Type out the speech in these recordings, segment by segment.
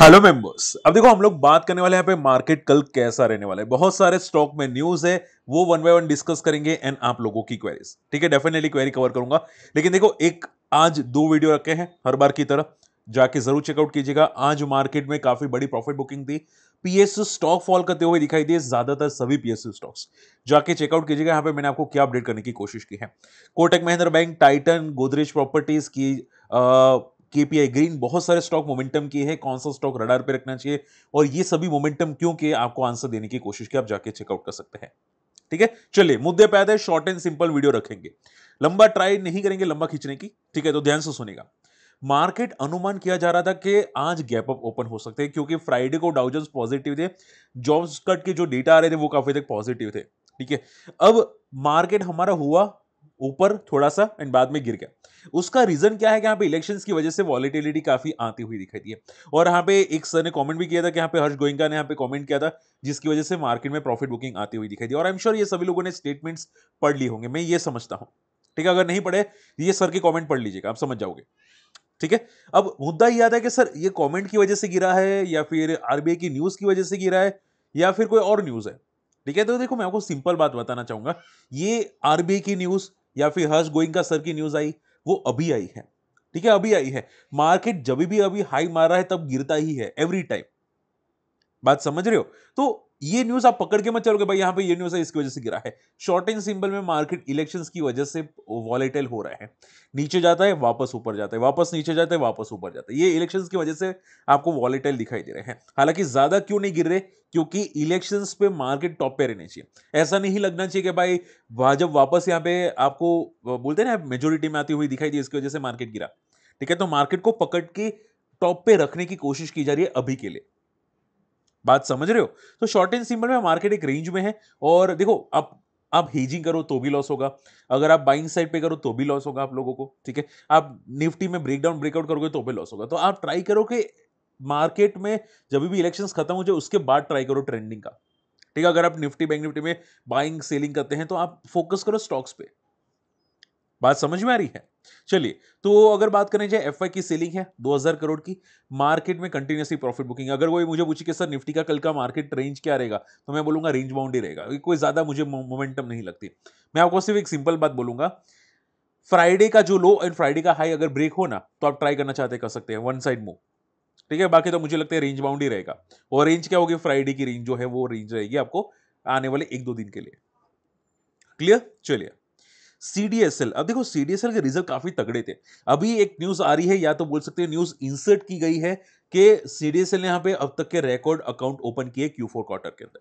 hello members अब देखो हम लोग बात करने वाले हैं पे मार्केट कल कैसा रहने वाला है बहुत सारे स्टॉक में न्यूज है वो वन बाय वन डिस्कस करेंगे एंड आप लोगों की क्वेरीज ठीक है डेफिनेटली क्वेरी कवर करूंगा लेकिन देखो एक आज दो वीडियो रखे हैं हर बार की तरह जाके जरूर चेकआउट कीजिएगा आज मार्केट में काफी बड़ी प्रॉफिट बुकिंग थी पीएस स्टॉक फॉल करते हुए दिखाई दिए ज्यादातर सभी पीएस स्टॉक्स जाके चेकआउट कीजिएगा यहाँ पे मैंने आपको क्या अपडेट करने की कोशिश की है Kotak Mahindra bank Titan Godrej properties की आ, के ग्रीन बहुत सारे स्टॉक मोमेंटम के हैं कौन सा स्टॉक रडार पे रखना चाहिए और ये सभी मोमेंटम क्यों के आपको आंसर देने की कोशिश की आप जाके चेकआउट कर सकते हैं ठीक है चलिए मुद्दे पैदा है शॉर्ट एंड सिंपल वीडियो रखेंगे लंबा ट्राई नहीं करेंगे लंबा खींचने की ठीक है तो ध्यान से सुनेगा मार्केट अनुमान किया जा रहा था कि आज गैप अप ओपन हो सकते हैं क्योंकि फ्राइडे को डाउजन्स पॉजिटिव थे जॉब्स कट के जो डेटा आ रहे थे वो काफी तक पॉजिटिव थे ठीक है अब मार्केट हमारा हुआ ऊपर थोड़ा सा एंड बाद में गिर गया उसका रीजन क्या है कि यहाँ पे इलेक्शंस की वजह से वॉलीटिलिटी काफी आती हुई दिखाई दी है और यहाँ पे एक सर ने कमेंट भी किया था कि यहाँ पे हर्ष गोइंगा ने यहाँ पे कमेंट किया था जिसकी वजह से मार्केट में प्रॉफिट बुकिंग आती हुई दिखाई दी और आई एम श्योर ये सभी लोगों ने स्टेटमेंट्स पढ़ ली होंगे मैं ये समझता हूँ ठीक है अगर नहीं पढ़े ये सर के कॉमेंट पढ़ लीजिएगा आप समझ जाओगे ठीक है अब मुद्दा ये आता है कि सर ये कॉमेंट की वजह से गिरा है या फिर आरबीआई की न्यूज़ की वजह से गिरा है या फिर कोई और न्यूज़ है ठीक है तो देखो मैं आपको सिंपल बात बताना चाहूंगा ये आरबीआई की न्यूज़ या फिर हर्ष गोइंग का सर की न्यूज़ आई वो अभी आई है ठीक है अभी आई है मार्केट जब भी अभी हाई मार रहा है तब गिरता ही है एवरी टाइम बात समझ रहे हो तो ये न्यूज आप पकड़ के मत चलोगे भाई यहाँ पे ये न्यूज है इसकी वजह से गिरा है शॉर्ट एंड सिंपल में मार्केट इलेक्शन की वजह से वॉलेटाइल हो रहा है नीचे जाता है वापस ऊपर जाता है वापस नीचे जाता है वापस ऊपर जाता है ये इलेक्शन की वजह से आपको वॉलेटाइल दिखाई दे रहे हैं हालांकि ज्यादा क्यों नहीं गिर रहे क्योंकि इलेक्शन पे मार्केट टॉप पे रहने चाहिए ऐसा नहीं लगना चाहिए कि भाई जब वापस यहाँ पे आपको बोलते ना मेजोरिटी में आती हुई दिखाई दी इसकी वजह से मार्केट गिरा ठीक है तो मार्केट को पकड़ के टॉप पे रखने की कोशिश की जा रही है अभी के लिए बात समझ रहे हो तो शॉर्ट एंड सिंपल में मार्केट एक रेंज में है और देखो आप आप हेजिंग करो तो भी लॉस होगा अगर आप बाइंग साइड पे करो तो भी लॉस होगा आप लोगों को ठीक है आप निफ्टी में ब्रेकडाउन ब्रेकआउट करोगे तो भी लॉस होगा तो आप ट्राई करो कि मार्केट में जब भी इलेक्शंस खत्म हो जाए उसके बाद ट्राई करो ट्रेंडिंग का ठीक है अगर आप निफ्टी बैंक निफ्टी में बाइंग सेलिंग करते हैं तो आप फोकस करो स्टॉक्स पे बात समझ में आ रही है चलिए तो अगर बात करें जाए एफ की सेलिंग है 2000 करोड़ की मार्केट में कंटिन्यूसली प्रॉफिट बुकिंग अगर कोई मुझे पूछे कि सर निफ्टी का कल का मार्केट रेंज क्या रहेगा तो मैं बोलूंगा रेंज बाउंडी रहेगा कोई ज़्यादा मुझे मोमेंटम नहीं लगती मैं आपको सिर्फ एक सिंपल बात बोलूंगा फ्राइडे का जो लो एंड फ्राइडे का हाई अगर ब्रेक हो ना तो आप ट्राई करना चाहते कर सकते हैं वन साइड मूव ठीक है बाकी तो मुझे लगता है रेंज बाउंडी रहेगा और रेंज क्या होगी फ्राइडे की रेंज जो है वो रेंज रहेगी आपको आने वाले एक दो दिन के लिए क्लियर चलिए सीडीएसएल अब देखो सीडीएसएल के रिजल्ट काफी तगड़े थे अभी एक न्यूज आ रही है या तो बोल सकते हैं न्यूज इंसर्ट की गई है कि सीडीएसएल ने यहाँ पे अब तक के रिकॉर्ड अकाउंट ओपन किए क्यू फोर क्वार्टर के अंदर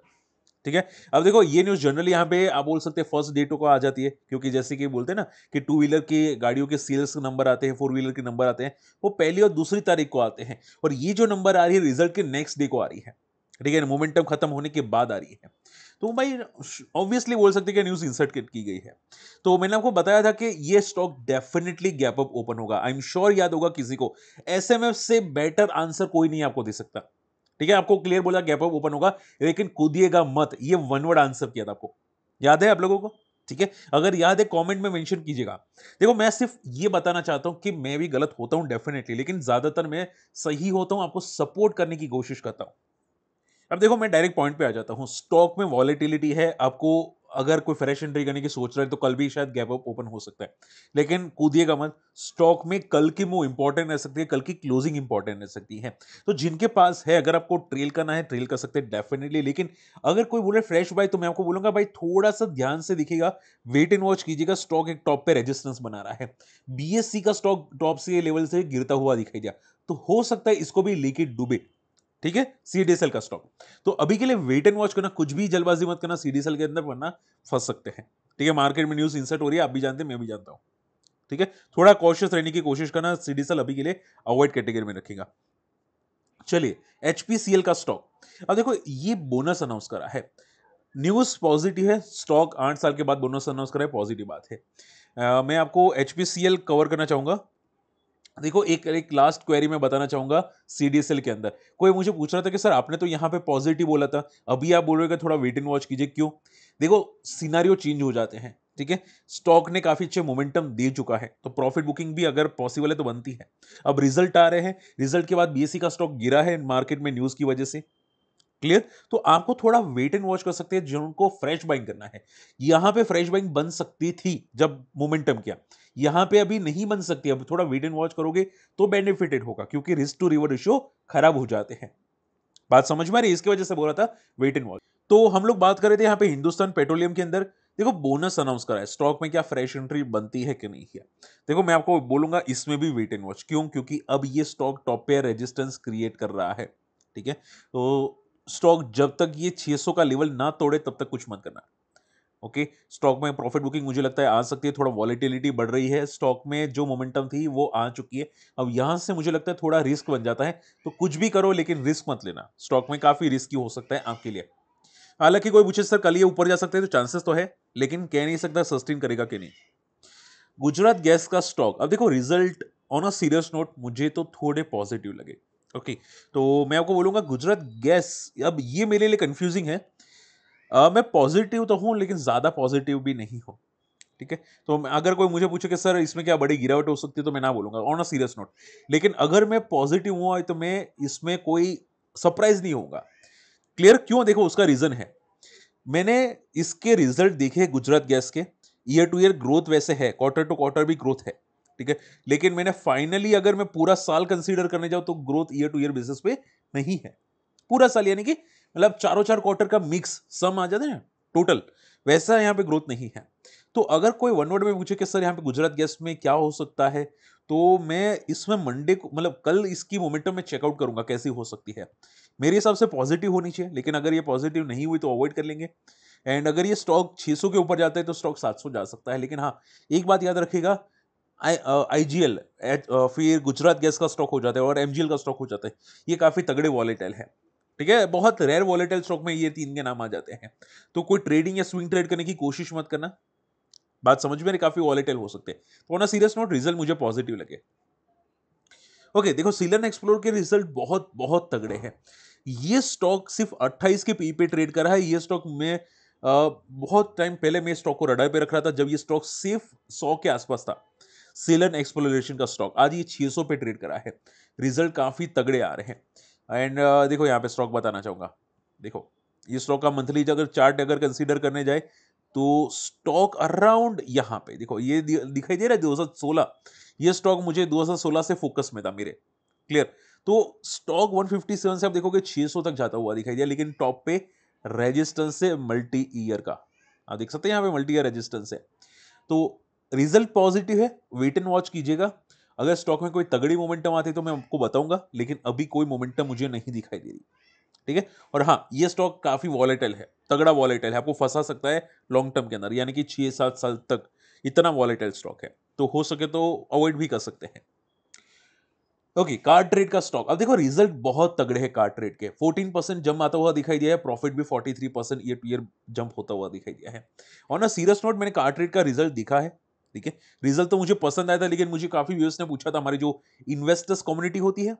ठीक है अब देखो ये न्यूज जनरली यहाँ पे आप बोल सकते हैं फर्स्ट डेटों को आ जाती है क्योंकि जैसे कि बोलते हैं ना कि टू व्हीलर की गाड़ियों के सेल्स नंबर आते हैं फोर व्हीलर के नंबर आते हैं वो पहली और दूसरी तारीख को आते हैं और ये जो नंबर आ रही है रिजल्ट के नेक्स्ट डे को आ रही है ठीक है मोमेंटम खत्म होने के बाद आ रही है तो भाई ऑब्वियसली बोल सकते कि न्यूज़ इंसर्ट की गई है तो मैंने आपको बताया था कि ये stock definitely gap up open होगा आई एम श्योर याद होगा किसी को एस से बेटर आंसर कोई नहीं आपको दे सकता ठीक है आपको क्लियर बोला गैप अप ओपन होगा लेकिन कूदिएगा मत ये वन वर्ड आंसर किया था आपको याद है आप लोगों को ठीक है अगर याद है कमेंट में मेंशन कीजिएगा देखो मैं सिर्फ ये बताना चाहता हूं कि मैं भी गलत होता हूं डेफिनेटली लेकिन ज़्यादातर मैं सही होता हूं आपको सपोर्ट करने की कोशिश करता हूं अब देखो मैं डायरेक्ट पॉइंट पे आ जाता हूँ स्टॉक में वॉलिटिलिटी है आपको अगर कोई फ्रेश एंट्री करने की सोच रहे हैं तो कल भी शायद गैप अप ओपन हो सकता है लेकिन कूदिएगा मत स्टॉक में कल की मूव इंपॉर्टेंट रह सकती है कल की क्लोजिंग इंपॉर्टेंट रह सकती है तो जिनके पास है अगर आपको ट्रेल करना है ट्रेल कर सकते हैं डेफिनेटली लेकिन अगर कोई बोले फ्रेश बाई तो मैं आपको बोलूंगा भाई थोड़ा सा ध्यान से दिखेगा वेट एंड वॉच कीजिएगा स्टॉक एक टॉप पे रेजिस्टेंस बना रहा है बी का स्टॉक टॉप से लेवल से गिरता हुआ दिखाई दिया तो हो सकता है इसको भी लेके डूबे ठीक है सीडीएसएल का स्टॉक तो अभी के लिए वेट एंड वॉच करना कुछ भी जल्दबाजी मत करना सीडीएसएल के अंदर वरना फंस सकते हैं ठीक है मार्केट में न्यूज इंसर्ट हो रही है आप भी जानते हैं मैं भी जानता हूं ठीक है थोड़ा कॉशियस रहने की कोशिश करना सीडीएसएल अभी के लिए अवॉइड कैटेगरी में रखेगा चलिए एचपीसीएल का स्टॉक अब देखो ये बोनस अनाउंस करा है न्यूज पॉजिटिव है स्टॉक आठ साल के बाद बोनस अनाउंस करा है पॉजिटिव बात है आ, मैं आपको एचपीसीएल कवर करना चाहूंगा देखो एक एक लास्ट क्वेरी मैं बताना चाहूंगा सी के अंदर कोई मुझे पूछ रहा था कि सर आपने तो यहाँ पे पॉजिटिव बोला था अभी आप बोल रहे हो थोड़ा वेट एंड वॉच कीजिए क्यों देखो सिनारियो चेंज हो जाते हैं ठीक है स्टॉक ने काफ़ी अच्छे मोमेंटम दे चुका है तो प्रॉफिट बुकिंग भी अगर पॉसिबल है तो बनती है अब रिजल्ट आ रहे हैं रिजल्ट के बाद बीएससी e का स्टॉक गिरा है मार्केट में न्यूज़ की वजह से क्लियर तो आपको थोड़ा वेट एंड वॉच कर सकते हैं जिनको फ्रेश बाइंग करना है यहाँ पे फ्रेश बाइंग बन सकती थी जब मोमेंटम किया यहां पे अभी नहीं बन सकती अब थोड़ा वेट एंड वॉच करोगे तो बेनिफिटेड होगा क्योंकि रिस्क टू रिवर रेशियो खराब हो जाते हैं बात समझ में आ रही इसकी वजह से बोल रहा था वेट एंड वॉच तो हम लोग बात कर रहे थे यहाँ पे हिंदुस्तान पेट्रोलियम के अंदर देखो बोनस अनाउंस करा है स्टॉक में क्या फ्रेश एंट्री बनती है कि नहीं है देखो मैं आपको बोलूंगा इसमें भी वेट एंड वॉच क्यों क्योंकि अब ये स्टॉक टॉप पे रेजिस्टेंस क्रिएट कर रहा है ठीक है तो स्टॉक जब तक ये 600 का लेवल ना तोड़े तब तक कुछ मत करना ओके स्टॉक में प्रॉफिट बुकिंग मुझे लगता है आ सकती है थोड़ा वॉलिटिलिटी बढ़ रही है स्टॉक में जो मोमेंटम थी वो आ चुकी है अब यहाँ से मुझे लगता है थोड़ा रिस्क बन जाता है तो कुछ भी करो लेकिन रिस्क मत लेना स्टॉक में काफ़ी रिस्की हो सकता है आपके लिए हालांकि कोई पूछे सर कल ये ऊपर जा सकते हैं तो चांसेस तो है लेकिन कह नहीं सकता सस्टेन करेगा कि नहीं गुजरात गैस का स्टॉक अब देखो result on a serious note मुझे तो थोड़े पॉजिटिव लगे ओके okay, तो मैं आपको बोलूंगा गुजरात गैस अब ये मेरे लिए कंफ्यूजिंग है आ, मैं पॉजिटिव तो हूँ लेकिन ज़्यादा पॉजिटिव भी नहीं हूँ ठीक है तो अगर कोई मुझे पूछे कि सर इसमें क्या बड़ी गिरावट हो सकती है तो मैं ना बोलूँगा ऑन अ सीरियस नोट लेकिन अगर मैं पॉजिटिव हुआ तो मैं इसमें कोई सरप्राइज नहीं होगा क्लियर क्यों देखो उसका रीज़न है मैंने इसके रिजल्ट देखे गुजरात गैस के ईयर टू ईयर ग्रोथ वैसे है क्वार्टर टू क्वार्टर भी ग्रोथ है ठीक है लेकिन मैंने फाइनली अगर मैं पूरा साल कंसीडर करने जाऊँ तो growth year to year basis पे नहीं है पूरा साल यानी कि मतलब चारों चार क्वार्टर का मिक्स सम आ जाते हैं टोटल वैसा यहाँ पे ग्रोथ नहीं है तो अगर कोई वन वर्ड में पूछे कि सर यहाँ पे गुजरात गैस में क्या हो सकता है तो मैं इसमें मंडे को मतलब कल इसकी मोमेंटम में चेकआउट करूंगा कैसी हो सकती है मेरे हिसाब से पॉजिटिव होनी चाहिए लेकिन अगर ये पॉजिटिव नहीं हुई तो अवॉइड कर लेंगे एंड अगर ये स्टॉक 600 के ऊपर जाता है तो स्टॉक 700 जा सकता है लेकिन हाँ एक बात याद रखिएगा आई जी एल फिर गुजरात गैस का स्टॉक हो जाता है और एम का स्टॉक हो जाता है ये काफ़ी तगड़े वॉलेटाइल है ठीक है बहुत रेयर वॉलेटाइल स्टॉक में ये तीन के नाम आ जाते हैं तो कोई ट्रेडिंग या स्विंग ट्रेड करने की कोशिश मत करना बात समझ में काफी वॉलेटाइल हो सकते हैं तो सीरियस नोट रिजल्ट मुझे पॉजिटिव लगे ओके देखो सीलन एक्सप्लोर के रिजल्ट बहुत बहुत तगड़े हैं ये स्टॉक सिर्फ 28 के पी पे ट्रेड कर रहा है ये स्टॉक में आ, बहुत टाइम पहले मैं स्टॉक को रडार पे रख रहा था जब ये स्टॉक सिर्फ 100 के आसपास था सीलन एक्सप्लोरेशन का स्टॉक आज ये 600 पे ट्रेड करा है रिजल्ट काफ़ी तगड़े आ रहे हैं एंड uh, देखो यहाँ पे स्टॉक बताना चाहूँगा देखो ये स्टॉक का मंथली अगर चार्ट अगर कंसीडर करने जाए तो स्टॉक अराउंड यहाँ पे देखो ये दिखाई दे रहा है सोलह ये स्टॉक मुझे सोलह से फोकस में था मेरे क्लियर तो स्टॉक सेवन से आप देखोगे सौ तक जाता हुआ दिखाई दिया लेकिन टॉप पे रेजिस्टेंस से मल्टी ईयर का आप देख सकते हैं यहाँ पे मल्टी ईयर रेजिस्टेंस है तो रिजल्ट पॉजिटिव है वेट एंड वॉच कीजिएगा अगर स्टॉक में कोई तगड़ी मोमेंटम आती तो मैं आपको बताऊंगा लेकिन अभी कोई मोमेंटम मुझे नहीं दिखाई दे रही ठीक है और हाँ ये स्टॉक काफ़ी वॉलेटल है तगड़ा वॉलेटल है आपको फंसा सकता है लॉन्ग टर्म के अंदर यानी कि छः सात साल तक इतना वॉलेटल स्टॉक है तो हो सके तो अवॉइड भी कर सकते हैं ओके कार ट्रेड का स्टॉक अब देखो रिजल्ट बहुत तगड़े हैं कार्ड ट्रेड के 14 परसेंट जंप आता हुआ दिखाई दिया है प्रॉफिट भी 43 percent year to year jump होता हुआ दिखाई दिया है और ना सीरियस नोट मैंने कार ट्रेड का रिजल्ट दिखा है ठीक है रिजल्ट तो मुझे पसंद आया था लेकिन मुझे काफ़ी व्यूअर्स ने पूछा था हमारी जो इन्वेस्टर्स कम्युनिटी होती है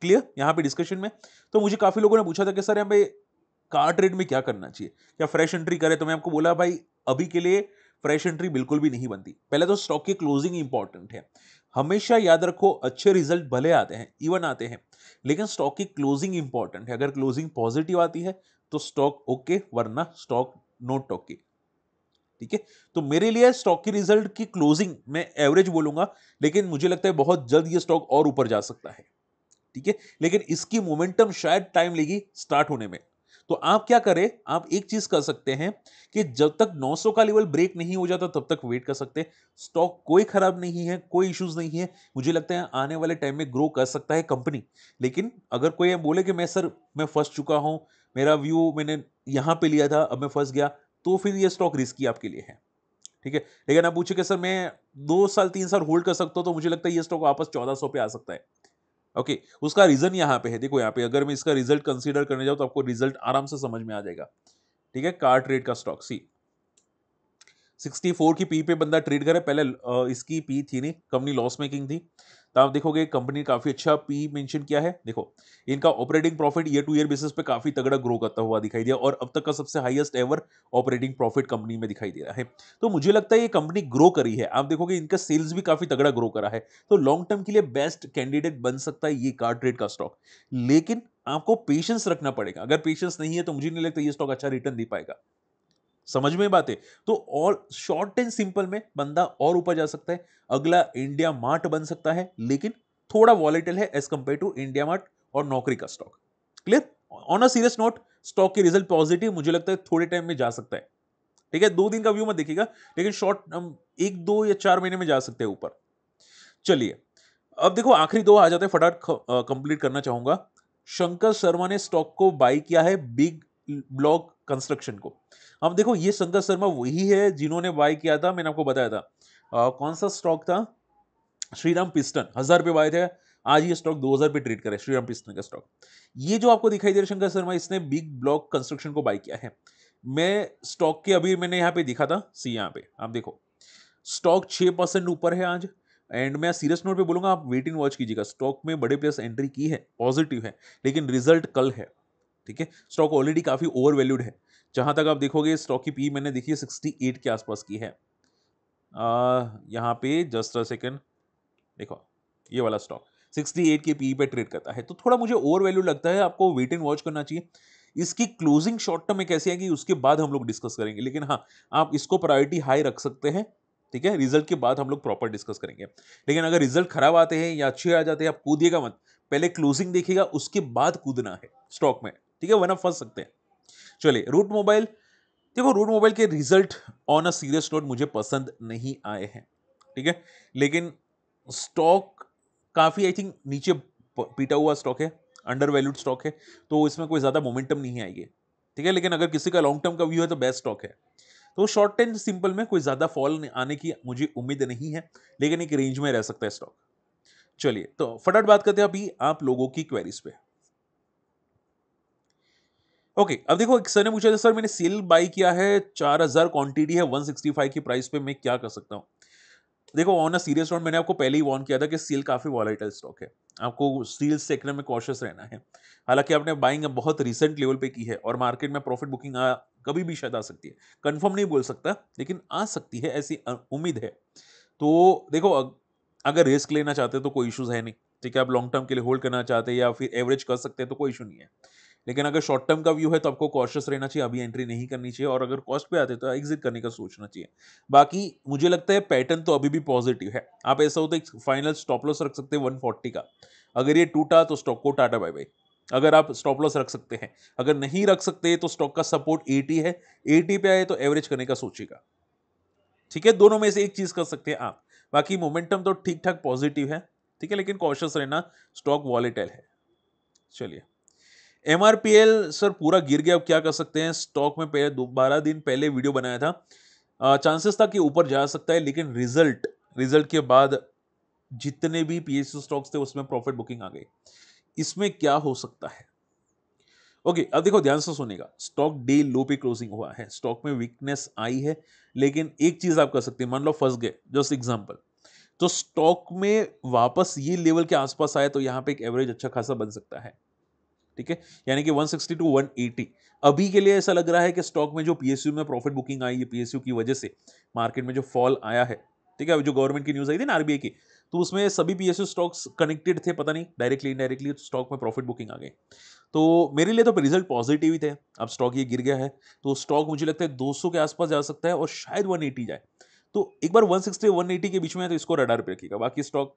क्लियर यहाँ पे डिस्कशन में तो मुझे काफ़ी लोगों ने पूछा था कि सर हमें कार ट्रेड में क्या करना चाहिए क्या फ्रेश एंट्री करें तो मैं आपको बोला भाई अभी के लिए फ्रेश एंट्री बिल्कुल भी नहीं बनती पहले तो स्टॉक की क्लोजिंग इंपॉर्टेंट है हमेशा याद रखो अच्छे रिजल्ट भले आते हैं इवन आते हैं लेकिन स्टॉक की क्लोजिंग इंपॉर्टेंट है अगर क्लोजिंग पॉजिटिव आती है तो स्टॉक ओके वरना स्टॉक नोट टॉक की ठीक है तो मेरे लिए स्टॉक की रिजल्ट की क्लोजिंग मैं एवरेज बोलूंगा लेकिन मुझे लगता है बहुत जल्द ये स्टॉक और ऊपर जा सकता है ठीक है लेकिन इसकी मोमेंटम शायद टाइम लेगी स्टार्ट होने में तो आप क्या करें आप एक चीज कर सकते हैं कि जब तक 900 का लेवल ब्रेक नहीं हो जाता तब तक वेट कर सकते हैं स्टॉक कोई खराब नहीं है कोई इश्यूज नहीं है मुझे लगता है आने वाले टाइम में ग्रो कर सकता है कंपनी लेकिन अगर कोई बोले कि मैं सर मैं फंस चुका हूं मेरा व्यू मैंने यहां पे लिया था अब मैं फंस गया तो फिर ये स्टॉक रिस्की आपके लिए है ठीक है लेकिन आप पूछे कि सर मैं दो साल तीन साल होल्ड कर सकता हूँ तो मुझे लगता है ये स्टॉक वापस चौदह सौ पे आ सकता है ओके उसका रीज़न यहाँ पे है देखो यहाँ पे अगर मैं इसका रिजल्ट कंसिडर करने जाऊँ तो आपको रिजल्ट आराम से समझ में आ जाएगा ठीक है कार ट्रेड का स्टॉक सी 64 की पी पे बंदा ट्रेड करे पहले इसकी पी थी नहीं कंपनी लॉस मेकिंग थी तो आप देखोगे कंपनी काफ़ी अच्छा पी मेंशन किया है देखो इनका operating profit year to year basis पे काफ़ी तगड़ा ग्रो करता हुआ दिखाई दिया और अब तक का सबसे highest ever operating profit company में दिखाई दे रहा है तो मुझे लगता है ये कंपनी ग्रो करी है आप देखोगे इनका सेल्स भी काफ़ी तगड़ा ग्रो करा है तो लॉन्ग टर्म के लिए बेस्ट कैंडिडेट बन सकता है ये कार्ड ट्रेड का स्टॉक लेकिन आपको पेशेंस रखना पड़ेगा अगर पेशेंस नहीं है तो मुझे नहीं लगता ये स्टॉक अच्छा रिटर्न दे पाएगा समझ में बातें तो और शॉर्ट एंड सिंपल में बंदा और ऊपर जा सकता है अगला इंडिया मार्ट बन सकता है लेकिन थोड़ा वॉलेटल है as compare to India mart और नौकरी का stock clear on a serious note stock के रिजल्ट पॉजिटिव मुझे लगता है थोड़े टाइम में जा सकता है ठीक है दो दिन का व्यू मत देखिएगा लेकिन शॉर्ट एक दो या चार महीने में जा सकते हैं ऊपर चलिए अब देखो आखिरी दो आ जाते हैं फटाफट कंप्लीट करना चाहूंगा शंकर शर्मा ने स्टॉक को बाई किया है बिग ब्लॉक कंस्ट्रक्शन को अब देखो ये शंकर शर्मा वही है जिन्होंने बाय किया था मैंने आपको बताया था आ, कौन सा स्टॉक था श्रीराम पिस्टन हज़ार रुपये बाय थे आज ये स्टॉक दो हजार रुपये ट्रेड करे श्रीराम पिस्टन का स्टॉक ये जो आपको दिखाई दे रहा है शंकर शर्मा इसने बिग ब्लॉक कंस्ट्रक्शन को बाय किया है मैं स्टॉक के अभी मैंने यहाँ पे दिखा था सी यहाँ पे आप देखो स्टॉक छः परसेंट ऊपर है आज एंड मैं सीरियस नोट पे बोलूंगा आप वेट इन वॉच कीजिएगा स्टॉक में बड़े प्लेस एंट्री की है पॉजिटिव है लेकिन रिजल्ट कल है ठीक है स्टॉक ऑलरेडी काफ़ी ओवर वैल्यूड है जहां तक आप देखोगे स्टॉक की पी मैंने देखी सिक्सटी एट के आसपास की है यहाँ पे जस्ट अ सेकेंड देखो ये वाला स्टॉक सिक्सटी एट के पी पे ट्रेड करता है तो थोड़ा मुझे ओवर वैल्यू लगता है आपको वेट एंड वॉच करना चाहिए इसकी क्लोजिंग शॉर्ट टर्म में कैसी आएगी उसके बाद हम लोग डिस्कस करेंगे लेकिन हाँ आप इसको प्रायोरिटी हाई रख सकते हैं ठीक है रिजल्ट के बाद हम लोग प्रॉपर डिस्कस करेंगे लेकिन अगर रिजल्ट खराब आते हैं या अच्छे आ जाते हैं आप कूदिएगा मत पहले क्लोजिंग देखिएगा उसके बाद कूदना है स्टॉक में ठीक है वरना फंस सकते हैं चलिए रूट मोबाइल देखो रूट मोबाइल के result on a serious note मुझे पसंद नहीं आए हैं ठीक है लेकिन स्टॉक काफ़ी आई थिंक नीचे पीटा हुआ स्टॉक है अंडर वैल्यूड स्टॉक है तो इसमें कोई ज़्यादा मोमेंटम नहीं आएगी ठीक है लेकिन अगर किसी का लॉन्ग टर्म का व्यू है तो बेस्ट स्टॉक है तो शॉर्ट टर्म सिंपल में कोई ज़्यादा फॉल आने की मुझे उम्मीद नहीं है लेकिन एक रेंज में रह सकता है स्टॉक चलिए तो फटाफट बात करते हैं अभी आप लोगों की क्वेरीज पे ओके okay, अब देखो एक सर ने पूछा था सर मैंने सेल बाई किया है चार हज़ार क्वान्टिटी है वन सिक्सटी फाइव की प्राइस पे मैं क्या कर सकता हूँ देखो ऑन अ सीरियस नोट मैंने आपको पहले ही वॉर्न किया था कि सील काफ़ी वॉलेटल स्टॉक है आपको सील सेक्टर में कॉशियस रहना है हालांकि आपने बाइंग बहुत रिसेंट लेवल पे की है और मार्केट में प्रॉफिट बुकिंग आ, कभी भी शायद आ सकती है कंफर्म नहीं बोल सकता लेकिन आ सकती है ऐसी उम्मीद है तो देखो अगर रिस्क लेना चाहते तो कोई इशूज़ है नहीं ठीक है आप लॉन्ग टर्म के लिए होल्ड करना चाहते हैं या फिर एवरेज कर सकते हैं तो कोई इशू नहीं है लेकिन अगर शॉर्ट टर्म का व्यू है तो आपको कॉशियस रहना चाहिए अभी एंट्री नहीं करनी चाहिए और अगर कॉस्ट पे आते तो एग्जिट करने का सोचना चाहिए बाकी मुझे लगता है पैटर्न तो अभी भी पॉजिटिव है आप ऐसा हो तो एक फाइनल स्टॉप लॉस रख सकते हैं वन का अगर ये टूटा तो स्टॉक को टाटा बाय बाय अगर आप स्टॉप लॉस रख सकते हैं अगर नहीं रख सकते तो स्टॉक का सपोर्ट एटी है एटी पे आए तो एवरेज करने का सोचेगा ठीक है दोनों में से एक चीज़ कर सकते हैं आप बाकी मोमेंटम तो ठीक ठाक पॉजिटिव है ठीक है लेकिन कॉशियस रहना स्टॉक वॉलेटाइल है चलिए एम सर पूरा गिर गया अब क्या कर सकते हैं स्टॉक में पहले दो बारह दिन पहले वीडियो बनाया था चांसेस था कि ऊपर जा सकता है लेकिन रिजल्ट रिजल्ट के बाद जितने भी पी स्टॉक्स थे उसमें प्रॉफिट बुकिंग आ गई इसमें क्या हो सकता है ओके okay, अब देखो ध्यान से सुनेगा स्टॉक डे लो पे क्लोजिंग हुआ है स्टॉक में वीकनेस आई है लेकिन एक चीज आप कर सकते हैं मान लो फंस गए जस्ट एग्जांपल तो स्टॉक में वापस ये लेवल के आसपास आए तो यहाँ पे एक एवरेज अच्छा खासा बन सकता है ठीक है यानी कि 160 टू 180 अभी के लिए ऐसा लग रहा है कि स्टॉक में जो पीएसयू में प्रॉफिट बुकिंग आई है पीएसयू की वजह से मार्केट में जो फॉल आया है ठीक है अभी जो गवर्नमेंट की न्यूज़ आई थी ना आरबीआई की तो उसमें सभी पीएसयू स्टॉक्स कनेक्टेड थे पता नहीं डायरेक्टली इनडायरेक्टली स्टॉक में प्रॉफिट बुकिंग आ गई तो मेरे लिए तो रिजल्ट पॉजिटिव ही थे अब स्टॉक ये गिर गया है तो स्टॉक मुझे लगता है 200 के आसपास जा सकता है और शायद 180 जाए तो एक बार 160 180 के बीच में है तो इसको रडार पे रखिएगा बाकी स्टॉक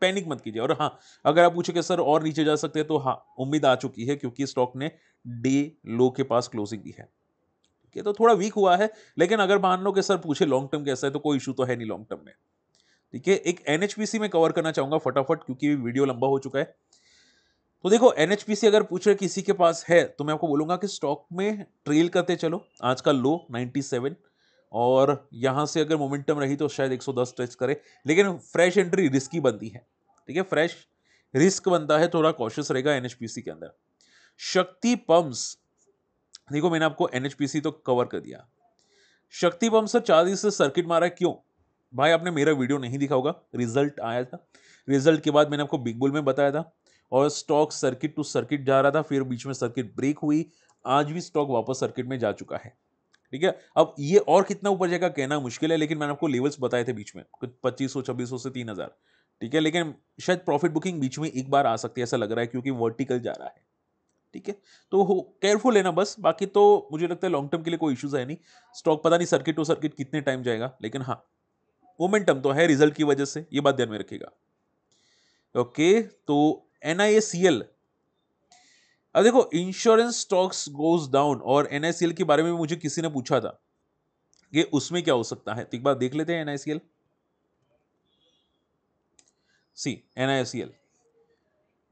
पैनिक मत कीजिए और हाँ अगर आप पूछे कि सर और नीचे जा सकते हैं तो हाँ उम्मीद आ चुकी है क्योंकि स्टॉक ने डे लो के पास क्लोजिंग दी है ठीक है तो थोड़ा वीक हुआ है लेकिन अगर मान लो कि सर पूछे लॉन्ग टर्म कैसा है तो कोई इशू तो है नहीं लॉन्ग टर्म में ठीक है एक एन में कवर करना चाहूंगा फटाफट क्योंकि वीडियो लंबा हो चुका है तो देखो एन अगर पूछ रहे किसी के पास है तो मैं आपको बोलूंगा कि स्टॉक में ट्रेल करते चलो आज का लो 97 और यहाँ से अगर मोमेंटम रही तो शायद 110 टच करे लेकिन फ्रेश एंट्री रिस्की बनती है ठीक है फ्रेश रिस्क बनता है थोड़ा कॉशियस रहेगा एन के अंदर शक्ति पम्प्स देखो मैंने आपको एन तो कवर कर दिया शक्ति पम्प चार चालीस से सर्किट मारा है क्यों भाई आपने मेरा वीडियो नहीं दिखा होगा रिजल्ट आया था रिजल्ट के बाद मैंने आपको बिग बुल में बताया था और स्टॉक सर्किट टू सर्किट जा रहा था फिर बीच में सर्किट ब्रेक हुई आज भी स्टॉक वापस सर्किट में जा चुका है ठीक है अब ये और कितना ऊपर जाएगा कहना मुश्किल है लेकिन मैंने आपको लेवल्स बताए थे बीच में कुछ पच्चीस सौ छब्बीस सौ से तीन हज़ार ठीक है लेकिन शायद प्रॉफिट बुकिंग बीच में एक बार आ सकती है ऐसा लग रहा है क्योंकि वर्टिकल जा रहा है ठीक है तो हो केयरफुल लेना बस बाकी तो मुझे लगता है लॉन्ग टर्म के लिए कोई इश्यूज है नहीं स्टॉक पता नहीं सर्किट टू सर्किट कितने टाइम जाएगा लेकिन हाँ मोमेंटम तो है रिजल्ट की वजह से ये बात ध्यान में रखिएगा ओके तो N I S C L अब देखो इंश्योरेंस स्टॉक्स गोज डाउन और एनआईसीएल के बारे में मुझे किसी ने पूछा था कि उसमें क्या हो सकता है तो एक बार देख लेते हैं एनआईसीएल सी एनआईसीएल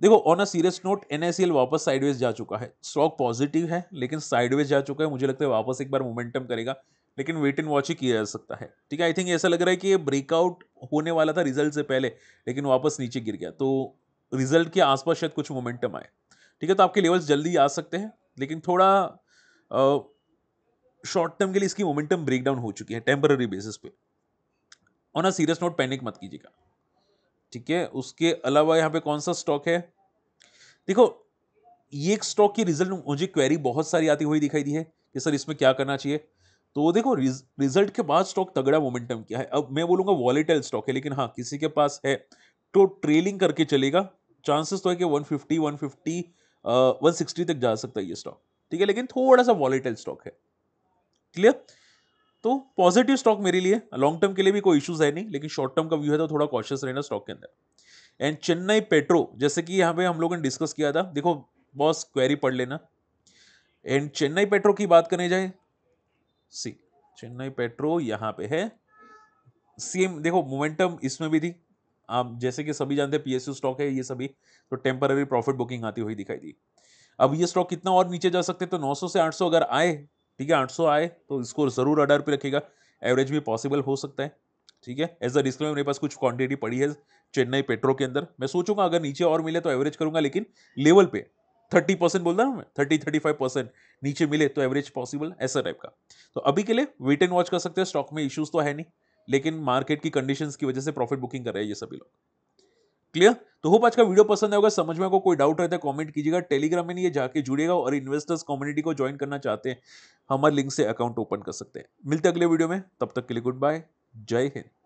देखो on a serious note NICL वापस साइडवेज जा चुका है स्टॉक पॉजिटिव है लेकिन साइडवेज जा चुका है मुझे लगता है वापस एक बार मोमेंटम करेगा लेकिन वेट एंड वॉच ही किया जा सकता है ठीक है आई थिंक ऐसा लग रहा है कि ये ब्रेकआउट होने वाला था रिजल्ट से पहले लेकिन वापस नीचे गिर गया तो रिजल्ट के आसपास शायद कुछ मोमेंटम आए ठीक है तो आपके लेवल्स जल्दी आ सकते हैं लेकिन थोड़ा शॉर्ट टर्म के लिए इसकी मोमेंटम ब्रेक डाउन हो चुकी है टेम्पररी बेसिस पे on a serious note panic मत कीजिएगा ठीक है उसके अलावा यहाँ पे कौन सा स्टॉक है देखो ये एक स्टॉक की रिजल्ट मुझे क्वेरी बहुत सारी आती हुई दिखाई दी है कि सर इसमें क्या करना चाहिए तो देखो रिज, रिजल्ट के बाद स्टॉक तगड़ा मोमेंटम किया है अब मैं बोलूंगा वॉलेटाइल स्टॉक है लेकिन हाँ किसी के पास है तो ट्रेलिंग करके चलेगा चांसेस तो है कि 150 150 वन सिक्सटी तक जा सकता है ये स्टॉक ठीक है लेकिन थोड़ा सा वॉलेटाइल स्टॉक है क्लियर तो पॉजिटिव स्टॉक मेरे लिए लॉन्ग टर्म के लिए भी कोई इश्यूज है नहीं लेकिन शॉर्ट टर्म का व्यू है तो थोड़ा कॉशियस रहना स्टॉक के अंदर एंड चेन्नई पेट्रो जैसे कि यहाँ पे हम लोगों ने डिस्कस किया था देखो बॉस क्वेरी पढ़ लेना एंड चेन्नई पेट्रो की बात करने जाए सी चेन्नई पेट्रो यहाँ पे है सेम देखो मोमेंटम इसमें भी थी आप जैसे कि सभी जानते हैं पीएसयू स्टॉक है ये सभी तो टेम्पररी प्रॉफिट बुकिंग आती हुई दिखाई दी अब ये स्टॉक कितना और नीचे जा सकते तो 900 से 800 अगर आए ठीक है 800 आए तो इसको ज़रूर अडर पे रखेगा एवरेज भी पॉसिबल हो सकता है ठीक है एज अ डिस्क्लेमर मेरे पास कुछ क्वांटिटी पड़ी है चेन्नई पेट्रो के अंदर मैं सोचूंगा अगर नीचे और मिले तो एवरेज करूंगा लेकिन लेवल पे थर्टी परसेंट बोल रहा हूँ मैं थर्टी थर्टी फाइव परसेंट नीचे मिले तो एवरेज पॉसिबल ऐसा टाइप का तो अभी के लिए वेट एंड वॉच कर सकते हैं स्टॉक में इश्यूज तो है नहीं लेकिन मार्केट की कंडीशन की वजह से प्रॉफिट बुकिंग कर रहे हैं ये सभी लोग क्लियर तो होप आज का वीडियो पसंद आएगा समझ में को कोई डाउट रहता है कमेंट कीजिएगा टेलीग्राम में ये जाके जुड़ेगा और इन्वेस्टर्स कम्युनिटी को ज्वाइन करना चाहते हैं हमारे लिंक से अकाउंट ओपन कर सकते हैं मिलते अगले वीडियो में तब तक के लिए गुड बाय जय हिंद